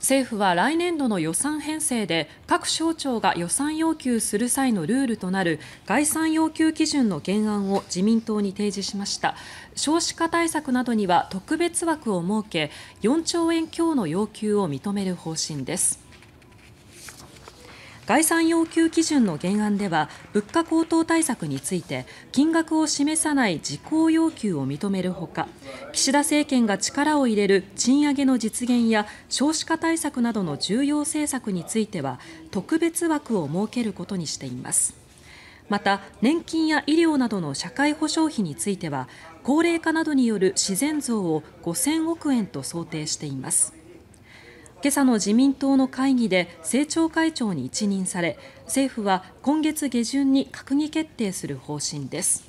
政府は来年度の予算編成で各省庁が予算要求する際のルールとなる概算要求基準の原案を自民党に提示しました少子化対策などには特別枠を設け4兆円強の要求を認める方針です。概算要求基準の原案では物価高騰対策について金額を示さない事項要求を認めるほか岸田政権が力を入れる賃上げの実現や少子化対策などの重要政策については特別枠を設けることにしています。また年金や医療などの社会保障費については高齢化などによる自然増を5000億円と想定しています。今朝の自民党の会議で政調会長に一任され政府は今月下旬に閣議決定する方針です。